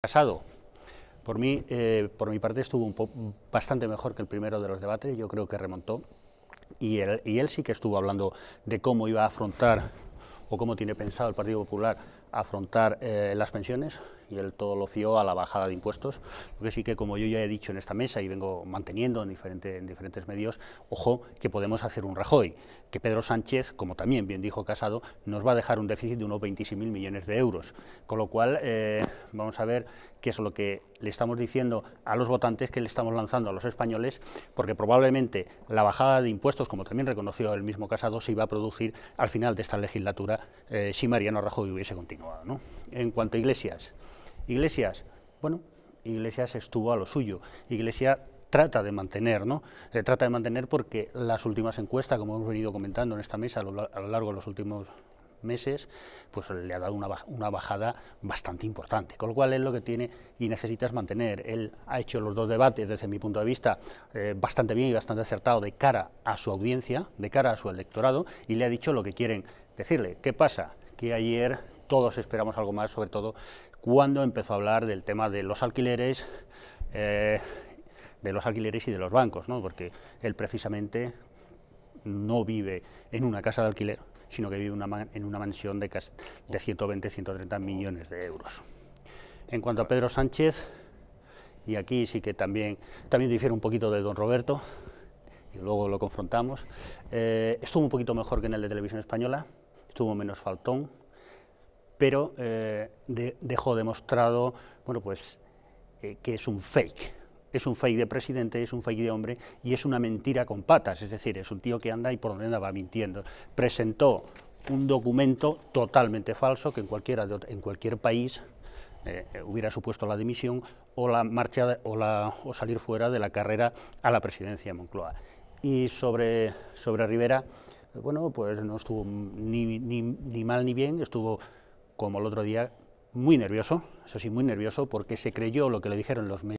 Casado, por, mí, eh, por mi parte estuvo un bastante mejor que el primero de los debates, yo creo que remontó y y él sí que estuvo hablando de cómo iba a afrontar o cómo tiene pensado el Partido Popular afrontar eh, las pensiones y él todo lo fió a la bajada de impuestos. Lo que sí que, como yo ya he dicho en esta mesa y vengo manteniendo en, diferentes medios, ojo que podemos hacer un Rajoy, que Pedro Sánchez, como también bien dijo Casado, nos va a dejar un déficit de unos 26.000 millones de euros. Con lo cual, eh, vamos a ver qué es lo que le estamos diciendo a los votantes, que le estamos lanzando a los españoles, porque probablemente la bajada de impuestos, como también reconoció el mismo Casado, se iba a producir al final de esta legislatura eh, si Mariano Rajoy hubiese continuado. En cuanto a Iglesias, Iglesias, bueno, Iglesias estuvo a lo suyo. Iglesias trata de mantener, ¿no? Eh, trata de mantener porque las últimas encuestas, como hemos venido comentando en esta mesa a lo largo de los últimos meses, pues le ha dado una, bajada bastante importante. Con lo cual es lo que tiene y necesita es mantener. Él ha hecho los dos debates, desde mi punto de vista, eh, bastante bien y bastante acertado de cara a su audiencia, de cara a su electorado, y le ha dicho lo que quieren decirle. ¿Qué pasa? Que ayer todos esperamos algo más, sobre todo cuando empezó a hablar del tema de los alquileres. Eh, de los alquileres y de los bancos, ¿no? porque él precisamente no vive en una casa de alquiler, sino que vive en una mansión de, de 120, 130 millones de euros. En cuanto a Pedro Sánchez, y aquí sí que también, también difiere un poquito de don Roberto, y luego lo confrontamos, eh, estuvo un poquito mejor que en el de Televisión Española, estuvo menos faltón, pero eh, dejó demostrado bueno, pues, eh, que es un fake es un fake de presidente, es un fake de hombre y es una mentira con patas, es decir, es un tío que anda y por donde anda va mintiendo. Presentó un documento totalmente falso que en, cualquiera en cualquier país eh, eh, hubiera supuesto la dimisión o la marcha o, la, o salir fuera de la carrera a la presidencia de Moncloa. Y sobre, sobre Rivera, bueno, pues no estuvo ni, ni mal ni bien, estuvo como el otro día muy nervioso, eso sí, muy nervioso, porque se creyó lo que le dijeron los medios.